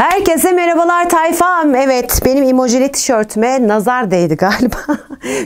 Herkese merhabalar tayfam. Evet benim emojili tişörtüme nazar değdi galiba.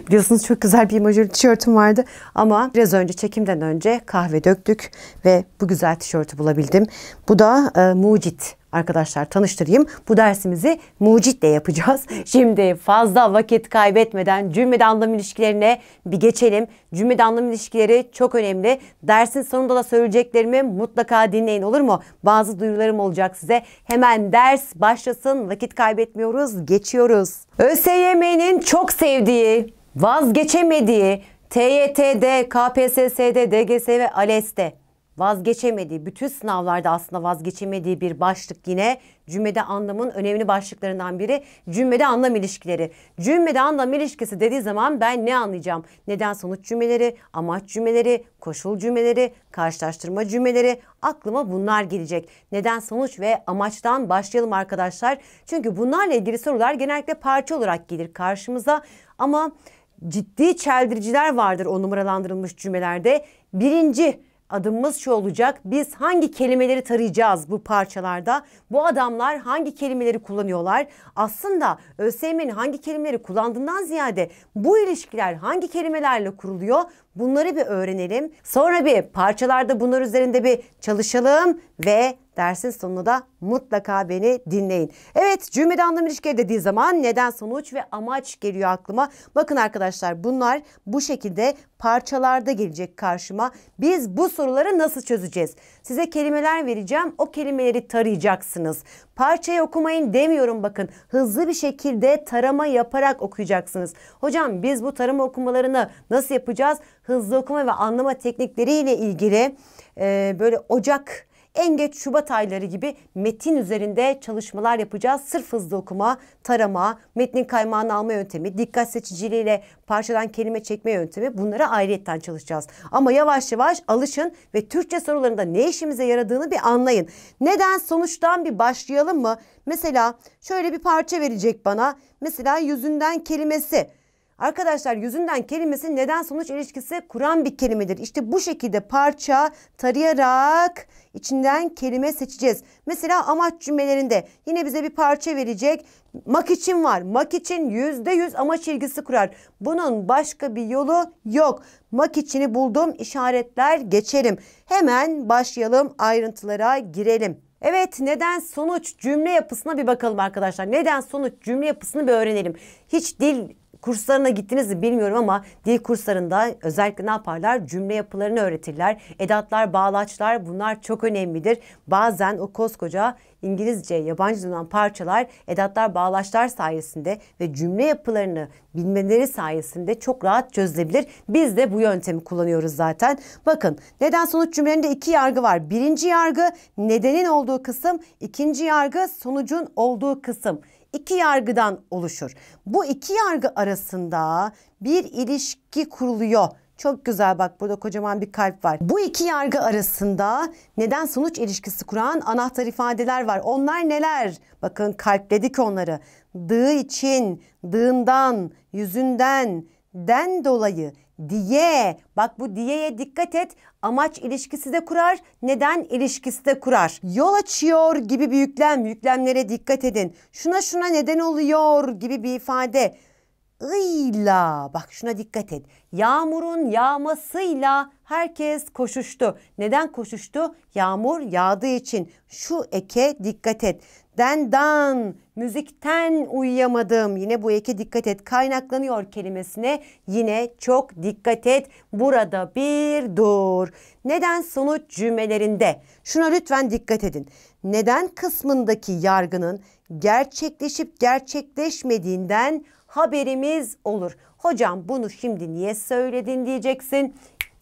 Biliyorsunuz çok güzel bir emojili tişörtüm vardı. Ama biraz önce çekimden önce kahve döktük ve bu güzel tişörtü bulabildim. Bu da e, mucit arkadaşlar tanıştırayım. Bu dersimizi mucitle yapacağız. Şimdi fazla vakit kaybetmeden cümlede anlam ilişkilerine bir geçelim. Cümlede anlam ilişkileri çok önemli. Dersin sonunda da söyleyeceklerimi mutlaka dinleyin olur mu? Bazı duyurularım olacak size. Hemen ders başlasın. Vakit kaybetmiyoruz. Geçiyoruz. ÖSYM'nin çok sevdiği, vazgeçemediği TYT'de, KPSS'de, DGS ve ALES'te vazgeçemediği, bütün sınavlarda aslında vazgeçemediği bir başlık yine cümlede anlamın önemli başlıklarından biri cümlede anlam ilişkileri. Cümlede anlam ilişkisi dediği zaman ben ne anlayacağım? Neden sonuç cümleleri, amaç cümleleri, koşul cümleleri, karşılaştırma cümleleri aklıma bunlar gelecek. Neden sonuç ve amaçtan başlayalım arkadaşlar. Çünkü bunlarla ilgili sorular genellikle parça olarak gelir karşımıza ama ciddi çeldiriciler vardır o numaralandırılmış cümlelerde. Birinci Adımımız şu olacak. Biz hangi kelimeleri tarayacağız bu parçalarda? Bu adamlar hangi kelimeleri kullanıyorlar? Aslında ÖSYM'nin hangi kelimeleri kullandığından ziyade bu ilişkiler hangi kelimelerle kuruluyor? Bunları bir öğrenelim. Sonra bir parçalarda bunlar üzerinde bir çalışalım ve Dersin sonunda da mutlaka beni dinleyin. Evet cümlede anlam ilişkileri dediği zaman neden sonuç ve amaç geliyor aklıma. Bakın arkadaşlar bunlar bu şekilde parçalarda gelecek karşıma. Biz bu soruları nasıl çözeceğiz? Size kelimeler vereceğim. O kelimeleri tarayacaksınız. Parçayı okumayın demiyorum bakın. Hızlı bir şekilde tarama yaparak okuyacaksınız. Hocam biz bu tarama okumalarını nasıl yapacağız? Hızlı okuma ve anlama teknikleriyle ilgili e, böyle ocak en geç Şubat ayları gibi metin üzerinde çalışmalar yapacağız. Sırf hızlı okuma, tarama, metnin kaymağını alma yöntemi, dikkat seçiciliğiyle parçadan kelime çekme yöntemi bunlara ayrıyetten çalışacağız. Ama yavaş yavaş alışın ve Türkçe sorularında ne işimize yaradığını bir anlayın. Neden sonuçtan bir başlayalım mı? Mesela şöyle bir parça verecek bana. Mesela yüzünden kelimesi. Arkadaşlar yüzünden kelimesi neden sonuç ilişkisi kuran bir kelimedir. İşte bu şekilde parça tarayarak içinden kelime seçeceğiz. Mesela amaç cümlelerinde yine bize bir parça verecek. Mak için var. Mak için yüzde yüz amaç ilgisi kurar. Bunun başka bir yolu yok. Mak içini buldum işaretler geçelim. Hemen başlayalım ayrıntılara girelim. Evet neden sonuç cümle yapısına bir bakalım arkadaşlar. Neden sonuç cümle yapısını bir öğrenelim. Hiç dil kurslarına gittiniz mi bilmiyorum ama dil kurslarında özellikle ne yaparlar? Cümle yapılarını öğretirler. Edatlar, bağlaçlar bunlar çok önemlidir. Bazen o koskoca İngilizce, yabancı dilinden parçalar, edatlar, bağlaçlar sayesinde ve cümle yapılarını bilmeleri sayesinde çok rahat çözülebilir. Biz de bu yöntemi kullanıyoruz zaten. Bakın neden sonuç cümlelerinde iki yargı var. Birinci yargı nedenin olduğu kısım, ikinci yargı sonucun olduğu kısım iki yargıdan oluşur. Bu iki yargı arasında bir ilişki kuruluyor. Çok güzel bak burada kocaman bir kalp var. Bu iki yargı arasında neden sonuç ilişkisi kuran anahtar ifadeler var. Onlar neler? Bakın kalpledik onları. Dığı için, dığından, yüzünden, den dolayı diye. Bak bu diyeye dikkat et. Amaç ilişkisi de kurar, neden ilişkisi de kurar. Yol açıyor gibi bir yüklem, yüklemlere dikkat edin. Şuna şuna neden oluyor gibi bir ifade. Iyla bak şuna dikkat et. Yağmurun yağmasıyla herkes koşuştu. Neden koşuştu? Yağmur yağdığı için. Şu eke dikkat et den dan, müzikten uyuyamadım. Yine bu eke dikkat et. Kaynaklanıyor kelimesine yine çok dikkat et. Burada bir dur. Neden sonuç cümlelerinde? Şuna lütfen dikkat edin. Neden kısmındaki yargının gerçekleşip gerçekleşmediğinden haberimiz olur. Hocam bunu şimdi niye söyledin diyeceksin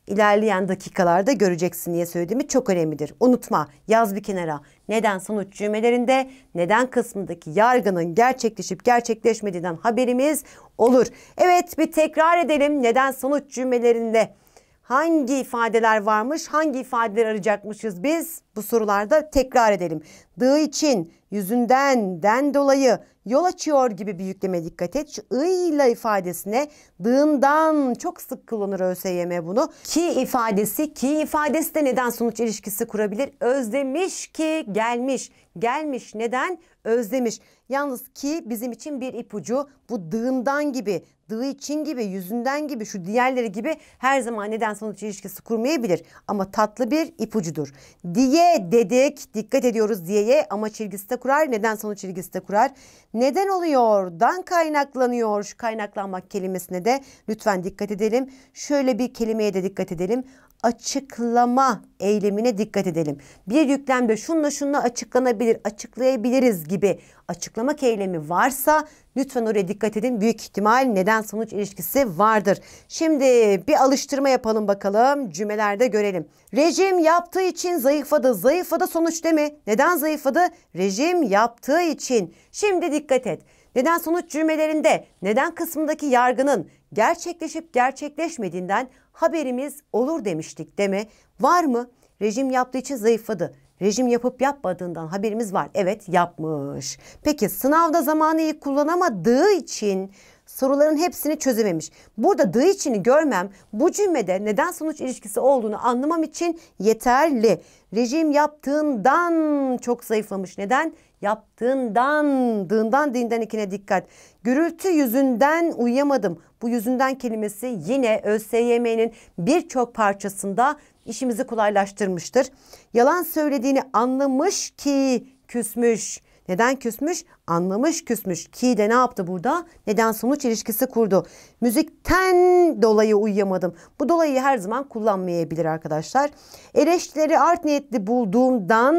ilerleyen dakikalarda göreceksin diye söylediğimi çok önemlidir. Unutma yaz bir kenara neden sonuç cümlelerinde neden kısmındaki yargının gerçekleşip gerçekleşmediğinden haberimiz olur. Evet bir tekrar edelim neden sonuç cümlelerinde hangi ifadeler varmış, hangi ifadeler arayacakmışız biz bu sorularda tekrar edelim. Dığı için, yüzünden, den dolayı, yol açıyor gibi bir yükleme dikkat et. Şu I ile ifadesine dığından çok sık kullanır ÖSYM bunu. Ki ifadesi ki ifadesi de neden sonuç ilişkisi kurabilir? Özlemiş ki gelmiş. Gelmiş neden? Özlemiş. Yalnız ki bizim için bir ipucu bu dığından gibi, dığı için gibi, yüzünden gibi, şu diğerleri gibi her zaman neden sonuç ilişkisi kurmayabilir. Ama tatlı bir ipucudur. Diye dedik, dikkat ediyoruz diyeye ama çizgisi de kurar, neden sonuç ilgisi de kurar neden oluyor, dan kaynaklanıyor. Şu kaynaklanmak kelimesine de lütfen dikkat edelim. Şöyle bir kelimeye de dikkat edelim açıklama eylemine dikkat edelim. Bir yüklemde şunla şunla açıklanabilir, açıklayabiliriz gibi açıklamak eylemi varsa lütfen oraya dikkat edin. Büyük ihtimal neden sonuç ilişkisi vardır. Şimdi bir alıştırma yapalım bakalım cümlelerde görelim. Rejim yaptığı için zayıfladı. Zayıfladı sonuç değil mi? Neden zayıfladı? Rejim yaptığı için. Şimdi dikkat et. Neden sonuç cümlelerinde neden kısmındaki yargının gerçekleşip gerçekleşmediğinden haberimiz olur demiştik deme. Var mı? Rejim yaptığı için zayıfladı. Rejim yapıp yapmadığından haberimiz var. Evet yapmış. Peki sınavda zamanı iyi kullanamadığı için soruların hepsini çözememiş. Burada dı içini görmem bu cümlede neden sonuç ilişkisi olduğunu anlamam için yeterli. Rejim yaptığından çok zayıflamış. Neden? Yaptığından, dığından dinden ikine dikkat. Gürültü yüzünden uyuyamadım. Bu yüzünden kelimesi yine ÖSYM'nin birçok parçasında işimizi kolaylaştırmıştır. Yalan söylediğini anlamış ki küsmüş neden küsmüş? Anlamış küsmüş. Ki de ne yaptı burada? Neden sonuç ilişkisi kurdu. Müzikten dolayı uyuyamadım. Bu dolayı her zaman kullanmayabilir arkadaşlar. Eleştirileri art niyetli bulduğumdan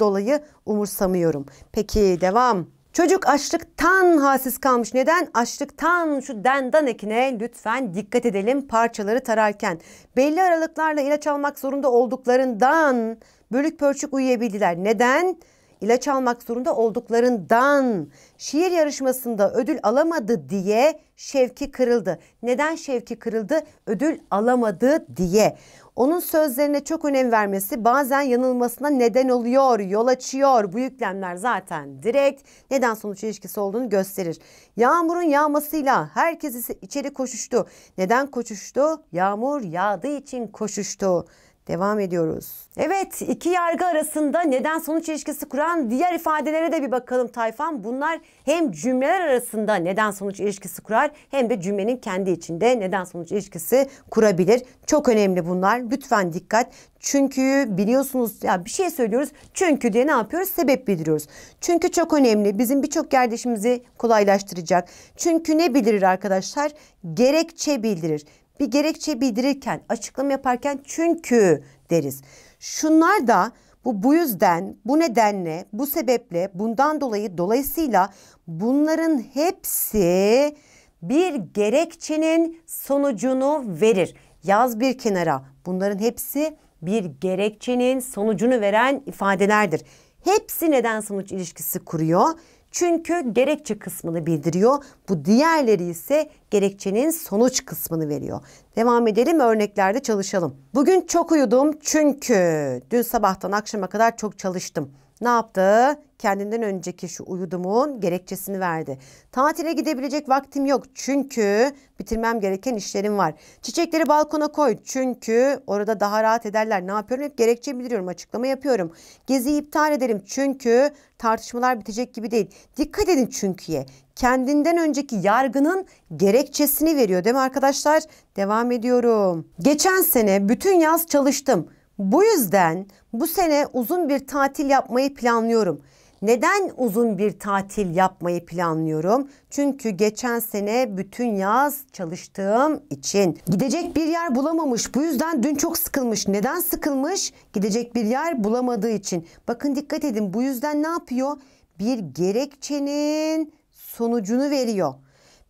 dolayı umursamıyorum. Peki devam. Çocuk açlıktan hassiz kalmış. Neden? Açlıktan şu dendan ekine lütfen dikkat edelim parçaları tararken. Belli aralıklarla ilaç almak zorunda olduklarından bölük pörçük uyuyabildiler. Neden? ilaç almak zorunda olduklarından şiir yarışmasında ödül alamadı diye Şevki kırıldı. Neden Şevki kırıldı? Ödül alamadı diye. Onun sözlerine çok önem vermesi bazen yanılmasına neden oluyor, yol açıyor. Bu yüklemler zaten direkt neden sonuç ilişkisi olduğunu gösterir. Yağmurun yağmasıyla herkes içeri koşuştu. Neden koşuştu? Yağmur yağdığı için koşuştu. Devam ediyoruz. Evet iki yargı arasında neden sonuç ilişkisi kuran diğer ifadelere de bir bakalım Tayfan. Bunlar hem cümleler arasında neden sonuç ilişkisi kurar hem de cümlenin kendi içinde neden sonuç ilişkisi kurabilir. Çok önemli bunlar. Lütfen dikkat. Çünkü biliyorsunuz ya bir şey söylüyoruz. Çünkü diye ne yapıyoruz? Sebep bildiriyoruz. Çünkü çok önemli. Bizim birçok yerde kolaylaştıracak. Çünkü ne bildirir arkadaşlar? Gerekçe bildirir bir gerekçe bildirirken, açıklama yaparken çünkü deriz. Şunlar da bu bu yüzden, bu nedenle, bu sebeple, bundan dolayı, dolayısıyla bunların hepsi bir gerekçenin sonucunu verir. Yaz bir kenara. Bunların hepsi bir gerekçenin sonucunu veren ifadelerdir. Hepsi neden sonuç ilişkisi kuruyor. Çünkü gerekçe kısmını bildiriyor. Bu diğerleri ise gerekçenin sonuç kısmını veriyor. Devam edelim örneklerde çalışalım. Bugün çok uyudum çünkü dün sabahtan akşama kadar çok çalıştım. Ne yaptı? kendinden önceki şu uyudumun gerekçesini verdi. Tatile gidebilecek vaktim yok çünkü bitirmem gereken işlerim var. Çiçekleri balkona koy çünkü orada daha rahat ederler. Ne yapıyorum? Hep gerekçe bildiriyorum, açıklama yapıyorum. Gezi iptal ederim çünkü tartışmalar bitecek gibi değil. Dikkat edin çünküye. Kendinden önceki yargının gerekçesini veriyor değil mi arkadaşlar? Devam ediyorum. Geçen sene bütün yaz çalıştım. Bu yüzden bu sene uzun bir tatil yapmayı planlıyorum. Neden uzun bir tatil yapmayı planlıyorum? Çünkü geçen sene bütün yaz çalıştığım için. Gidecek bir yer bulamamış. Bu yüzden dün çok sıkılmış. Neden sıkılmış? Gidecek bir yer bulamadığı için. Bakın dikkat edin bu yüzden ne yapıyor? Bir gerekçenin sonucunu veriyor.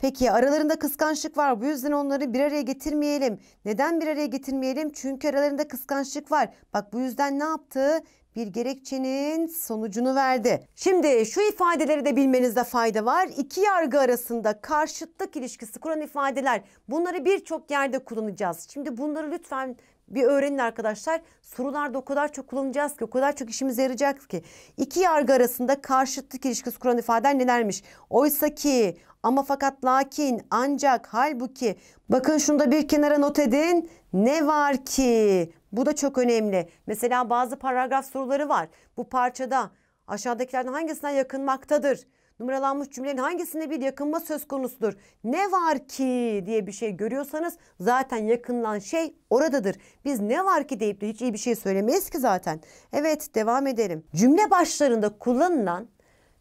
Peki aralarında kıskançlık var. Bu yüzden onları bir araya getirmeyelim. Neden bir araya getirmeyelim? Çünkü aralarında kıskançlık var. Bak bu yüzden ne yaptı? bir gerekçenin sonucunu verdi. Şimdi şu ifadeleri de bilmenizde fayda var. İki yargı arasında karşıtlık ilişkisi kuran ifadeler. Bunları birçok yerde kullanacağız. Şimdi bunları lütfen bir öğrenin arkadaşlar. Sorularda o kadar çok kullanacağız ki, o kadar çok işimize yarayacak ki. İki yargı arasında karşıtlık ilişkisi kuran ifadeler nelermiş? Oysa ki ama fakat lakin ancak halbuki bakın şunu da bir kenara not edin. Ne var ki? Bu da çok önemli. Mesela bazı paragraf soruları var. Bu parçada aşağıdakilerden hangisine yakınmaktadır? numaralanmış cümlenin hangisinde bir yakınma söz konusudur? Ne var ki diye bir şey görüyorsanız zaten yakınlan şey oradadır. Biz ne var ki deyip de hiç iyi bir şey söylemeyiz ki zaten. Evet devam edelim. Cümle başlarında kullanılan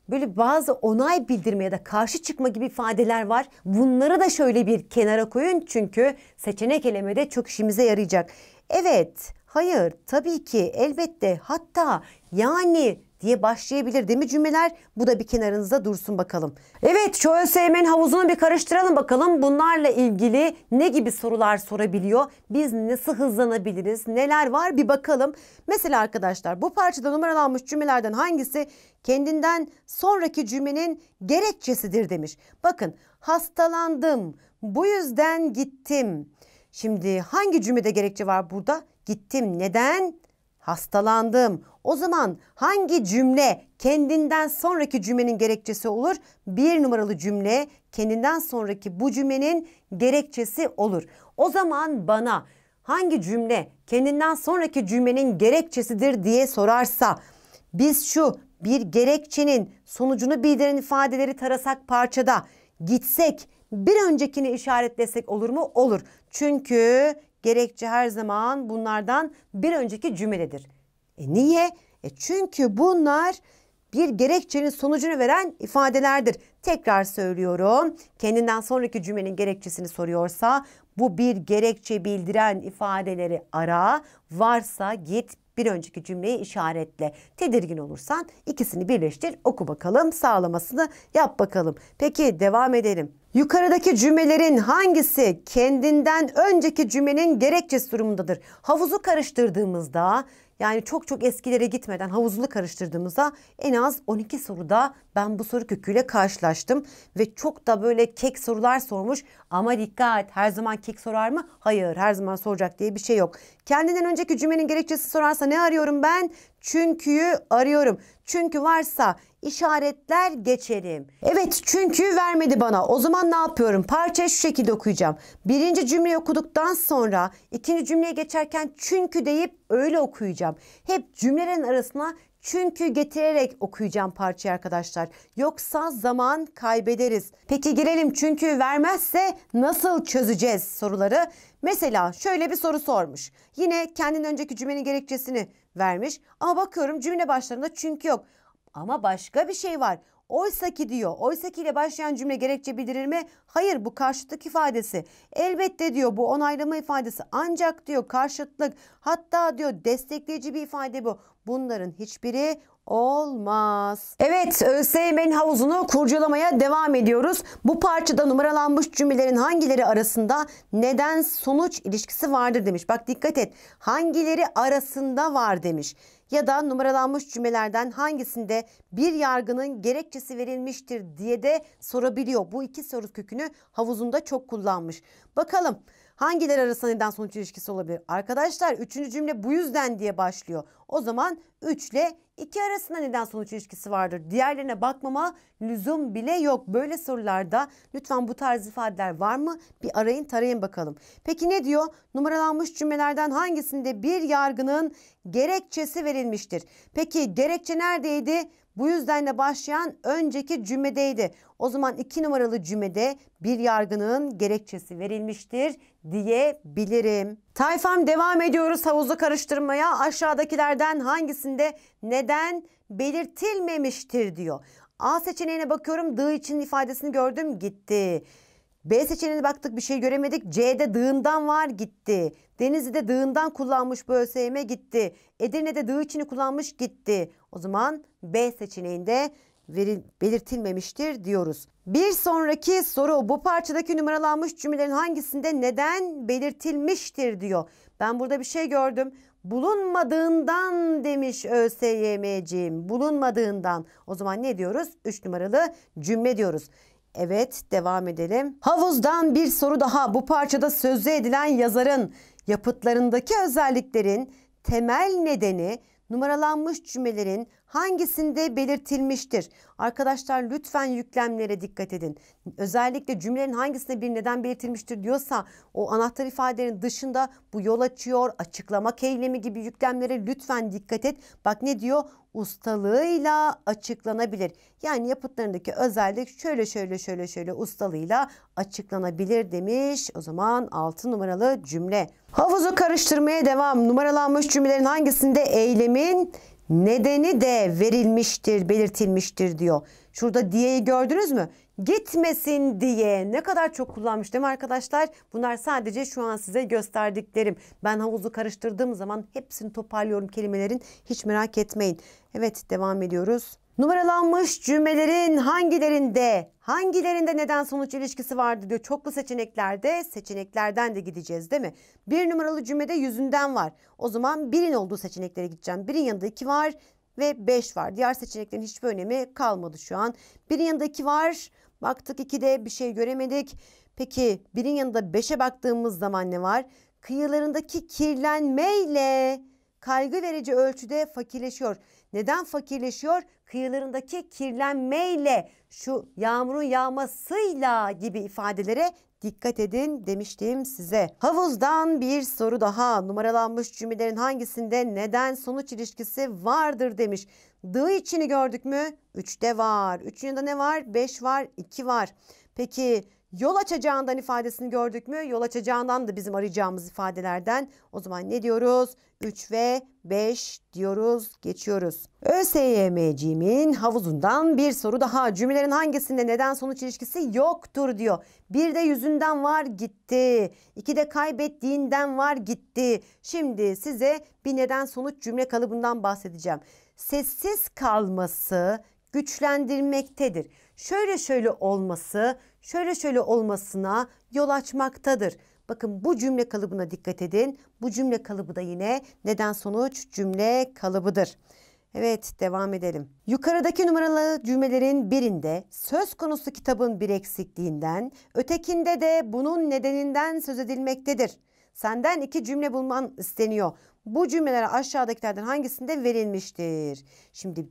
böyle bazı onay bildirmeye da karşı çıkma gibi ifadeler var. Bunları da şöyle bir kenara koyun çünkü seçenek elemede çok işimize yarayacak. Evet, hayır, tabii ki, elbette, hatta, yani diye başlayabilir değil mi cümleler? Bu da bir kenarınızda dursun bakalım. Evet şu ÖSYM'nin havuzunu bir karıştıralım bakalım. Bunlarla ilgili ne gibi sorular sorabiliyor? Biz nasıl hızlanabiliriz? Neler var bir bakalım. Mesela arkadaşlar bu parçada numaralanmış cümlelerden hangisi kendinden sonraki cümlenin gerekçesidir demiş. Bakın hastalandım, bu yüzden gittim. Şimdi hangi cümlede gerekçe var burada? Gittim. Neden? Hastalandım. O zaman hangi cümle kendinden sonraki cümlenin gerekçesi olur? Bir numaralı cümle kendinden sonraki bu cümlenin gerekçesi olur. O zaman bana hangi cümle kendinden sonraki cümlenin gerekçesidir diye sorarsa biz şu bir gerekçenin sonucunu bildiren ifadeleri tarasak parçada gitsek bir öncekini işaretlesek olur mu? Olur. Çünkü gerekçe her zaman bunlardan bir önceki cümledir. E niye? E çünkü bunlar bir gerekçenin sonucunu veren ifadelerdir. Tekrar söylüyorum. Kendinden sonraki cümlenin gerekçesini soruyorsa bu bir gerekçe bildiren ifadeleri ara. Varsa git bir önceki cümleyi işaretle. Tedirgin olursan ikisini birleştir, oku bakalım, sağlamasını yap bakalım. Peki devam edelim. Yukarıdaki cümlelerin hangisi kendinden önceki cümlenin gerekçesi durumundadır? Havuzu karıştırdığımızda yani çok çok eskilere gitmeden havuzlu karıştırdığımızda en az 12 soruda ben bu soru köküyle karşılaştım. Ve çok da böyle kek sorular sormuş ama dikkat her zaman kek sorar mı? Hayır her zaman soracak diye bir şey yok. Kendinden önceki cümlenin gerekçesi sorarsa ne arıyorum ben? Çünkü'yü arıyorum. Çünkü varsa işaretler geçelim Evet çünkü vermedi bana. O zaman ne yapıyorum? Parça şu şekilde okuyacağım. Birinci cümleyi okuduktan sonra ikinci cümleye geçerken çünkü deyip öyle okuyacağım. Hep cümlelerin arasına çünkü getirerek okuyacağım parçayı arkadaşlar. Yoksa zaman kaybederiz. Peki girelim çünkü vermezse nasıl çözeceğiz soruları. Mesela şöyle bir soru sormuş. Yine kendin önceki cümlenin gerekçesini vermiş. Ama bakıyorum cümle başlarında çünkü yok. Ama başka bir şey var. Oysa ki diyor. Oysa ki ile başlayan cümle gerekçe bildirir mi? Hayır bu karşıtlık ifadesi. Elbette diyor bu onaylama ifadesi. Ancak diyor karşıtlık hatta diyor destekleyici bir ifade bu. Bunların hiçbiri olmaz. Evet ÖSYM'nin havuzunu kurcalamaya devam ediyoruz. Bu parçada numaralanmış cümlelerin hangileri arasında neden sonuç ilişkisi vardır demiş. Bak dikkat et hangileri arasında var demiş. Ya da numaralanmış cümlelerden hangisinde bir yargının gerekçesi verilmiştir diye de sorabiliyor. Bu iki soru kökünü havuzunda çok kullanmış. Bakalım. Hangileri arasında neden sonuç ilişkisi olabilir? Arkadaşlar üçüncü cümle bu yüzden diye başlıyor. O zaman 3 ile 2 arasında neden sonuç ilişkisi vardır. Diğerlerine bakmama lüzum bile yok. Böyle sorularda lütfen bu tarz ifadeler var mı? Bir arayın tarayın bakalım. Peki ne diyor? Numaralanmış cümlelerden hangisinde bir yargının gerekçesi verilmiştir? Peki gerekçe neredeydi? Bu yüzden de başlayan önceki cümledeydi. O zaman iki numaralı cümlede bir yargının gerekçesi verilmiştir diyebilirim. Tayfam devam ediyoruz havuzu karıştırmaya. Aşağıdakilerden hangisinde neden belirtilmemiştir diyor. A seçeneğine bakıyorum dı için ifadesini gördüm gitti. B seçeneğine baktık bir şey göremedik. C'de dığından var gitti. Denizli'de dığından kullanmış bu ÖSYM gitti. Edirne'de dığ içini kullanmış gitti. O zaman B seçeneğinde veri, belirtilmemiştir diyoruz. Bir sonraki soru bu parçadaki numaralanmış cümlelerin hangisinde neden belirtilmiştir diyor. Ben burada bir şey gördüm. Bulunmadığından demiş ÖSYM'ciğim. Bulunmadığından. O zaman ne diyoruz? 3 numaralı cümle diyoruz. Evet devam edelim. Havuzdan bir soru daha. Bu parçada sözlü edilen yazarın yapıtlarındaki özelliklerin temel nedeni numaralanmış cümlelerin hangisinde belirtilmiştir? Arkadaşlar lütfen yüklemlere dikkat edin. Özellikle cümlenin hangisinde bir neden belirtilmiştir diyorsa o anahtar ifadelerin dışında bu yol açıyor, açıklamak eylemi gibi yüklemlere lütfen dikkat et. Bak ne diyor? Ustalığıyla açıklanabilir. Yani yapıtlarındaki özellik şöyle şöyle şöyle şöyle ustalığıyla açıklanabilir demiş. O zaman 6 numaralı cümle. Havuzu karıştırmaya devam. Numaralanmış cümlelerin hangisinde eylemin Nedeni de verilmiştir, belirtilmiştir diyor. Şurada diyeyi gördünüz mü? Gitmesin diye ne kadar çok kullanmış değil mi arkadaşlar? Bunlar sadece şu an size gösterdiklerim. Ben havuzu karıştırdığım zaman hepsini toparlıyorum kelimelerin. Hiç merak etmeyin. Evet devam ediyoruz. Numaralanmış cümlelerin hangilerinde, hangilerinde neden sonuç ilişkisi vardı diyor. Çoklu seçeneklerde seçeneklerden de gideceğiz değil mi? Bir numaralı cümlede yüzünden var. O zaman birin olduğu seçeneklere gideceğim. Birin yanında iki var ve beş var. Diğer seçeneklerin hiçbir önemi kalmadı şu an. Birin yanında iki var. Baktık iki de bir şey göremedik. Peki birin yanında beşe baktığımız zaman ne var? Kıyılarındaki kirlenmeyle kaygı verici ölçüde fakirleşiyor. Neden fakirleşiyor? Kıyılarındaki kirlenmeyle, şu yağmurun yağmasıyla gibi ifadelere dikkat edin demiştim size. Havuzdan bir soru daha. Numaralanmış cümlelerin hangisinde neden sonuç ilişkisi vardır demiş. Dı içini gördük mü? Üçte var. Üçün yanında ne var? Beş var, iki var. Peki yol açacağından ifadesini gördük mü? Yol açacağından da bizim arayacağımız ifadelerden. O zaman ne diyoruz? 3 ve 5 diyoruz, geçiyoruz. ÖSYM'cimin havuzundan bir soru daha. Cümlelerin hangisinde neden sonuç ilişkisi yoktur diyor. Bir de yüzünden var gitti. İki de kaybettiğinden var gitti. Şimdi size bir neden sonuç cümle kalıbından bahsedeceğim. Sessiz kalması güçlendirmektedir şöyle şöyle olması, şöyle şöyle olmasına yol açmaktadır. Bakın bu cümle kalıbına dikkat edin. Bu cümle kalıbı da yine neden sonuç cümle kalıbıdır. Evet devam edelim. Yukarıdaki numaralı cümlelerin birinde söz konusu kitabın bir eksikliğinden, ötekinde de bunun nedeninden söz edilmektedir. Senden iki cümle bulman isteniyor. Bu cümleler aşağıdakilerden hangisinde verilmiştir? Şimdi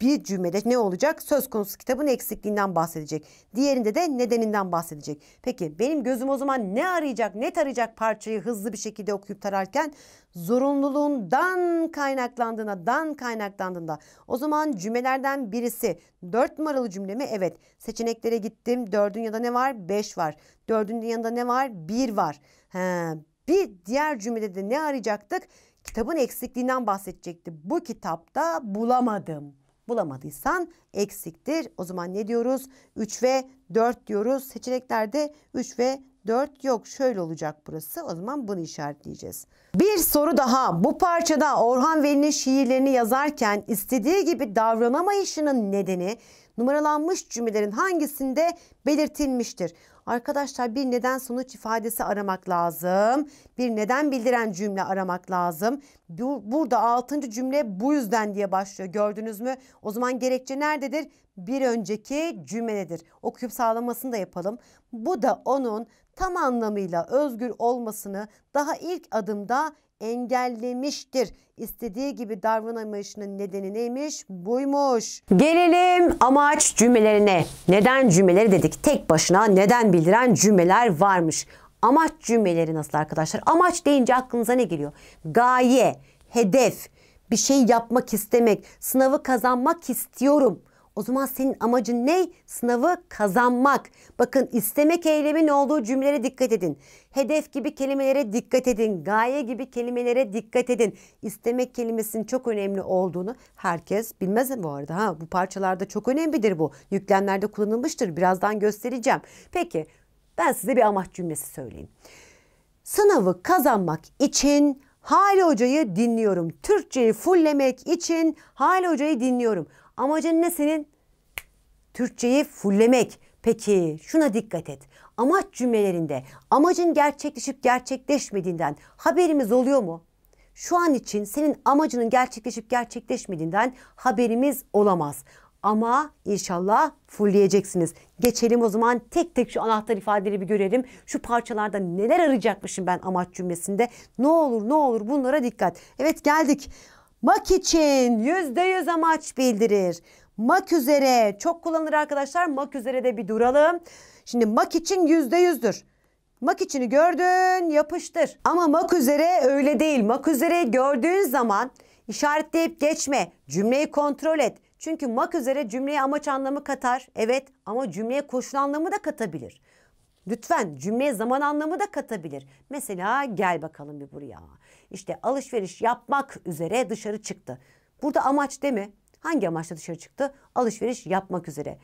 bir cümlede ne olacak? Söz konusu kitabın eksikliğinden bahsedecek. Diğerinde de nedeninden bahsedecek. Peki benim gözüm o zaman ne arayacak, ne tarayacak parçayı hızlı bir şekilde okuyup tararken? Zorunluluğundan kaynaklandığına, dan kaynaklandığında. O zaman cümlelerden birisi dört numaralı cümle mi? Evet. Seçeneklere gittim. Dördün yanında ne var? Beş var. Dördünün yanında ne var? Bir var. He. Bir diğer cümlede de ne arayacaktık? Kitabın eksikliğinden bahsedecekti. Bu kitapta bulamadım bulamadıysan eksiktir. O zaman ne diyoruz? 3 ve 4 diyoruz. Seçeneklerde 3 ve 4 yok. Şöyle olacak burası. O zaman bunu işaretleyeceğiz. Bir soru daha. Bu parçada Orhan Veli'nin şiirlerini yazarken istediği gibi davranamayışının nedeni numaralanmış cümlelerin hangisinde belirtilmiştir? Arkadaşlar bir neden sonuç ifadesi aramak lazım. Bir neden bildiren cümle aramak lazım. burada altıncı cümle bu yüzden diye başlıyor. Gördünüz mü? O zaman gerekçe nerededir? Bir önceki cümledir. Okuyup sağlamasını da yapalım. Bu da onun tam anlamıyla özgür olmasını daha ilk adımda engellemiştir. İstediği gibi davranamayışının nedeni neymiş? Buymuş. Gelelim amaç cümlelerine. Neden cümleleri dedik? Tek başına neden bildiren cümleler varmış. Amaç cümleleri nasıl arkadaşlar? Amaç deyince aklınıza ne geliyor? Gaye, hedef, bir şey yapmak istemek, sınavı kazanmak istiyorum.'' O zaman senin amacın ne? Sınavı kazanmak. Bakın istemek eylemin olduğu cümlelere dikkat edin. Hedef gibi kelimelere dikkat edin. Gaye gibi kelimelere dikkat edin. İstemek kelimesinin çok önemli olduğunu herkes bilmez mi bu arada? Ha, bu parçalarda çok önemlidir bu. Yüklemlerde kullanılmıştır. Birazdan göstereceğim. Peki ben size bir amaç cümlesi söyleyeyim. Sınavı kazanmak için Hali Hoca'yı dinliyorum. Türkçeyi fulllemek için Hali Hoca'yı dinliyorum. Amacın ne senin? Türkçeyi fullemek. Peki şuna dikkat et. Amaç cümlelerinde amacın gerçekleşip gerçekleşmediğinden haberimiz oluyor mu? Şu an için senin amacının gerçekleşip gerçekleşmediğinden haberimiz olamaz. Ama inşallah fullleyeceksiniz. Geçelim o zaman tek tek şu anahtar ifadeleri bir görelim. Şu parçalarda neler arayacakmışım ben amaç cümlesinde. Ne olur ne olur bunlara dikkat. Evet geldik. Mac için %100 amaç bildirir. Mac üzere çok kullanılır arkadaşlar. Mac üzere de bir duralım. Şimdi Mac için %100'dür. Mac içini gördün yapıştır. Ama Mac üzere öyle değil. Mac üzere gördüğün zaman işaretleyip geçme. Cümleyi kontrol et. Çünkü Mac üzere cümleye amaç anlamı katar. Evet ama cümleye koşul anlamı da katabilir. Lütfen cümleye zaman anlamı da katabilir. Mesela gel bakalım bir buraya işte alışveriş yapmak üzere dışarı çıktı. Burada amaç değil mi? Hangi amaçla dışarı çıktı? Alışveriş yapmak üzere.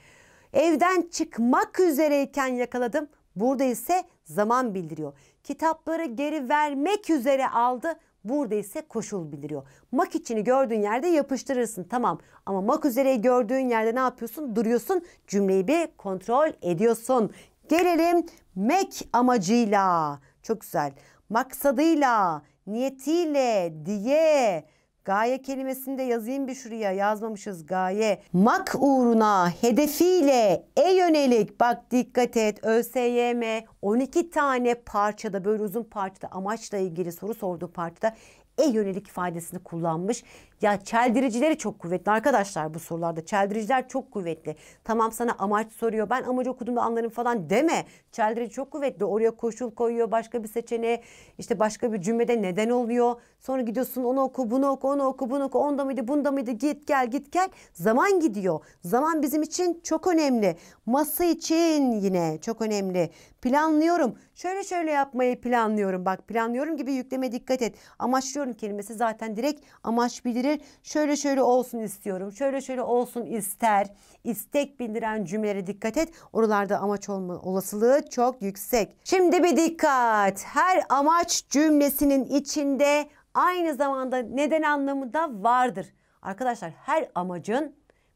Evden çıkmak üzereyken yakaladım. Burada ise zaman bildiriyor. Kitapları geri vermek üzere aldı. Burada ise koşul bildiriyor. Mak içini gördüğün yerde yapıştırırsın tamam. Ama mak üzereyi gördüğün yerde ne yapıyorsun? Duruyorsun cümleyi bir kontrol ediyorsun. Gelelim mek amacıyla. Çok güzel. Maksadıyla, niyetiyle diye Gaye kelimesini de yazayım bir şuraya yazmamışız gaye. Mak uğruna hedefiyle e yönelik bak dikkat et ÖSYM 12 tane parçada böyle uzun parçada amaçla ilgili soru sorduğu parçada e yönelik ifadesini kullanmış. Ya çeldiricileri çok kuvvetli arkadaşlar bu sorularda. Çeldiriciler çok kuvvetli. Tamam sana amaç soruyor. Ben amacı okudum da anlarım falan deme. Çeldirici çok kuvvetli. Oraya koşul koyuyor. Başka bir seçeneğe işte başka bir cümlede neden oluyor. Sonra gidiyorsun onu oku, bunu oku, onu oku, bunu oku. Onda mıydı, bunda mıydı? Git gel, git gel. Zaman gidiyor. Zaman bizim için çok önemli. Masa için yine çok önemli. Planlıyorum. Şöyle şöyle yapmayı planlıyorum. Bak planlıyorum gibi yükleme dikkat et. Amaçlıyorum kelimesi zaten direkt amaç bilir gelir. Şöyle şöyle olsun istiyorum. Şöyle şöyle olsun ister. İstek bildiren cümlelere dikkat et. Oralarda amaç olma olasılığı çok yüksek. Şimdi bir dikkat. Her amaç cümlesinin içinde aynı zamanda neden anlamı da vardır. Arkadaşlar her amacın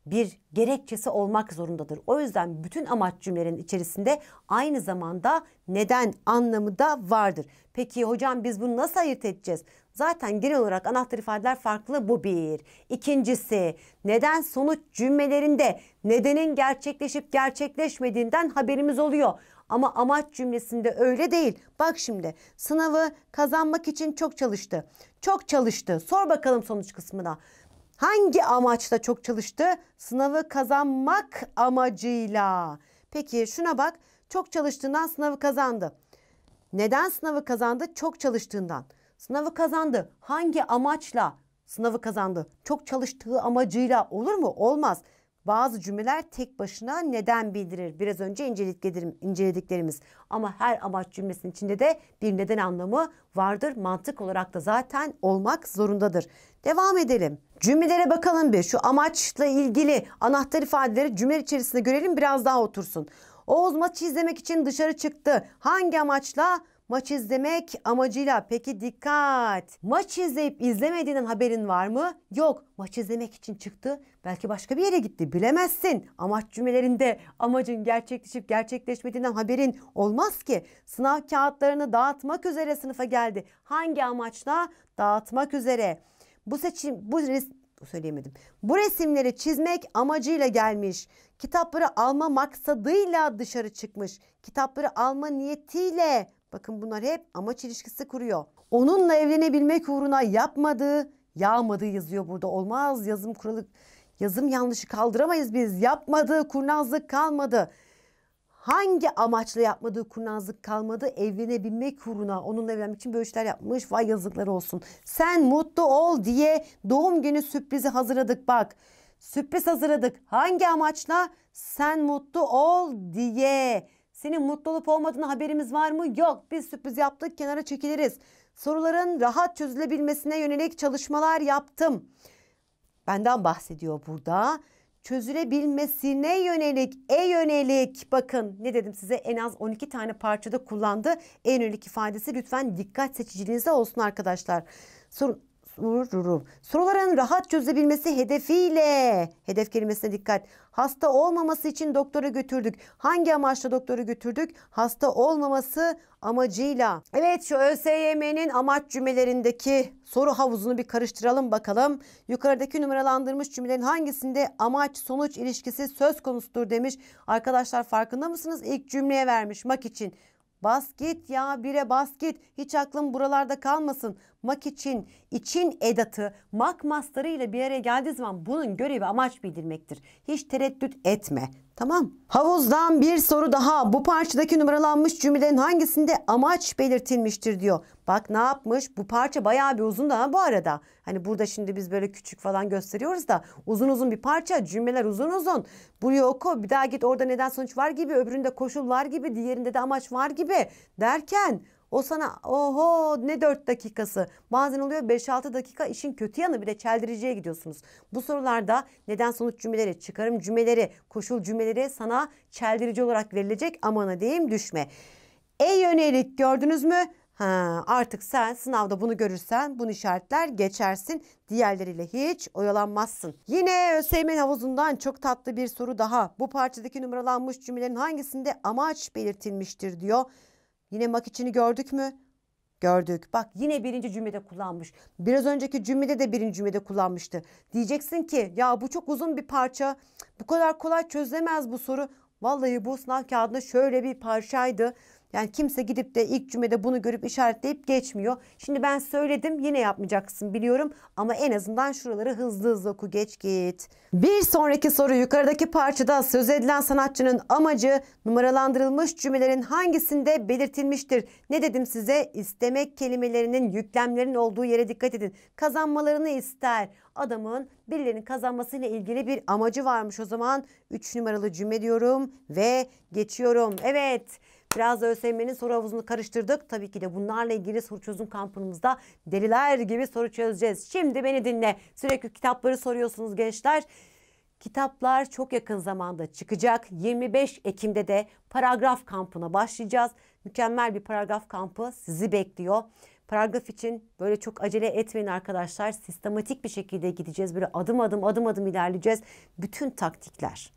bir gerekçesi olmak zorundadır. O yüzden bütün amaç cümlelerin içerisinde aynı zamanda neden anlamı da vardır. Peki hocam biz bunu nasıl ayırt edeceğiz? Zaten genel olarak anahtar ifadeler farklı bu bir. İkincisi neden sonuç cümlelerinde nedenin gerçekleşip gerçekleşmediğinden haberimiz oluyor. Ama amaç cümlesinde öyle değil. Bak şimdi sınavı kazanmak için çok çalıştı. Çok çalıştı. Sor bakalım sonuç kısmına. Hangi amaçla çok çalıştı? Sınavı kazanmak amacıyla. Peki şuna bak. Çok çalıştığından sınavı kazandı. Neden sınavı kazandı? Çok çalıştığından. Sınavı kazandı. Hangi amaçla sınavı kazandı? Çok çalıştığı amacıyla olur mu? Olmaz. Bazı cümleler tek başına neden bildirir. Biraz önce incelediklerimiz. Ama her amaç cümlesinin içinde de bir neden anlamı vardır. Mantık olarak da zaten olmak zorundadır. Devam edelim. Cümlelere bakalım bir. Şu amaçla ilgili anahtar ifadeleri cümle içerisinde görelim biraz daha otursun. Oğuz maçı izlemek için dışarı çıktı. Hangi amaçla? maç izlemek amacıyla. Peki dikkat. Maç izleyip izlemediğinden haberin var mı? Yok. Maç izlemek için çıktı. Belki başka bir yere gitti. Bilemezsin. Amaç cümlelerinde amacın gerçekleşip gerçekleşmediğinden haberin olmaz ki. Sınav kağıtlarını dağıtmak üzere sınıfa geldi. Hangi amaçla? Dağıtmak üzere. Bu seçim bu söyleyemedim. Bu resimleri çizmek amacıyla gelmiş. Kitapları alma maksadıyla dışarı çıkmış. Kitapları alma niyetiyle Bakın bunlar hep amaç ilişkisi kuruyor. Onunla evlenebilmek uğruna yapmadığı, yağmadığı yazıyor burada. Olmaz yazım kuralı, yazım yanlışı kaldıramayız biz. Yapmadığı kurnazlık kalmadı. Hangi amaçla yapmadığı kurnazlık kalmadı. Evlenebilmek uğruna onunla evlenmek için böyle işler yapmış. Vay yazıklar olsun. Sen mutlu ol diye doğum günü sürprizi hazırladık bak. Sürpriz hazırladık. Hangi amaçla? Sen mutlu ol diye senin mutlu olup olmadığına haberimiz var mı? Yok. Biz sürpriz yaptık kenara çekiliriz. Soruların rahat çözülebilmesine yönelik çalışmalar yaptım. Benden bahsediyor burada. Çözülebilmesine yönelik, e yönelik bakın ne dedim size en az 12 tane parçada kullandı. E yönelik ifadesi lütfen dikkat seçiciliğinize olsun arkadaşlar. Sorun durum. Soruların rahat çözülebilmesi hedefiyle, hedef kelimesine dikkat. Hasta olmaması için doktora götürdük. Hangi amaçla doktora götürdük? Hasta olmaması amacıyla. Evet şu ÖSYM'nin amaç cümlelerindeki soru havuzunu bir karıştıralım bakalım. Yukarıdaki numaralandırmış cümlelerin hangisinde amaç sonuç ilişkisi söz konusudur demiş. Arkadaşlar farkında mısınız? İlk cümleye vermiş mak için. Bas git ya bire bas git. Hiç aklım buralarda kalmasın mak için, için edatı, mak mastarı ile bir araya geldiği zaman bunun görevi amaç bildirmektir. Hiç tereddüt etme. Tamam. Havuzdan bir soru daha. Bu parçadaki numaralanmış cümlelerin hangisinde amaç belirtilmiştir diyor. Bak ne yapmış? Bu parça bayağı bir uzun da bu arada. Hani burada şimdi biz böyle küçük falan gösteriyoruz da uzun uzun bir parça, cümleler uzun uzun. Buraya oku, bir daha git orada neden sonuç var gibi, öbüründe koşullar gibi, diğerinde de amaç var gibi derken o sana oho ne 4 dakikası bazen oluyor 5-6 dakika işin kötü yanı bir de çeldiriciye gidiyorsunuz. Bu sorularda neden sonuç cümleleri, çıkarım cümleleri, koşul cümleleri sana çeldirici olarak verilecek amana diyeyim düşme. E yönelik gördünüz mü? Ha, artık sen sınavda bunu görürsen bunu işaretler geçersin. Diğerleriyle hiç oyalanmazsın. Yine ÖSYM havuzundan çok tatlı bir soru daha. Bu parçadaki numaralanmış cümlelerin hangisinde amaç belirtilmiştir diyor. Yine mak içini gördük mü? Gördük. Bak yine birinci cümlede kullanmış. Biraz önceki cümlede de birinci cümlede kullanmıştı. Diyeceksin ki ya bu çok uzun bir parça. Bu kadar kolay çözülemez bu soru. Vallahi bu sınav kağıdında şöyle bir parçaydı. Yani kimse gidip de ilk cümlede bunu görüp işaretleyip geçmiyor. Şimdi ben söyledim yine yapmayacaksın biliyorum ama en azından şuraları hızlı hızlı oku geç git. Bir sonraki soru yukarıdaki parçada söz edilen sanatçının amacı numaralandırılmış cümlelerin hangisinde belirtilmiştir? Ne dedim size? İstemek kelimelerinin yüklemlerin olduğu yere dikkat edin. Kazanmalarını ister. Adamın birilerinin kazanmasıyla ilgili bir amacı varmış o zaman. 3 numaralı cümle diyorum ve geçiyorum. Evet. Biraz da ÖSYM'nin soru havuzunu karıştırdık. Tabii ki de bunlarla ilgili soru çözüm kampımızda deliler gibi soru çözeceğiz. Şimdi beni dinle. Sürekli kitapları soruyorsunuz gençler. Kitaplar çok yakın zamanda çıkacak. 25 Ekim'de de paragraf kampına başlayacağız. Mükemmel bir paragraf kampı sizi bekliyor. Paragraf için böyle çok acele etmeyin arkadaşlar. Sistematik bir şekilde gideceğiz. Böyle adım adım adım adım ilerleyeceğiz. Bütün taktikler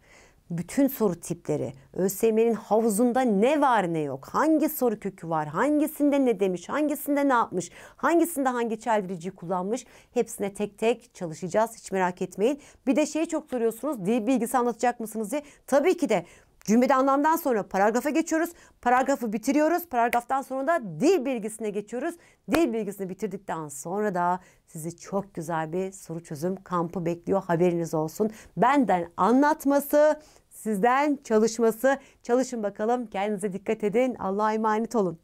bütün soru tipleri, ÖSYM'nin havuzunda ne var ne yok, hangi soru kökü var, hangisinde ne demiş, hangisinde ne yapmış, hangisinde hangi çeldiriciyi kullanmış hepsine tek tek çalışacağız hiç merak etmeyin. Bir de şeyi çok soruyorsunuz dil bilgisi anlatacak mısınız diye. Tabii ki de Cümlede anlamdan sonra paragrafa geçiyoruz. Paragrafı bitiriyoruz. Paragraftan sonra da dil bilgisine geçiyoruz. Dil bilgisini bitirdikten sonra da sizi çok güzel bir soru çözüm kampı bekliyor. Haberiniz olsun. Benden anlatması, sizden çalışması. Çalışın bakalım. Kendinize dikkat edin. Allah'a emanet olun.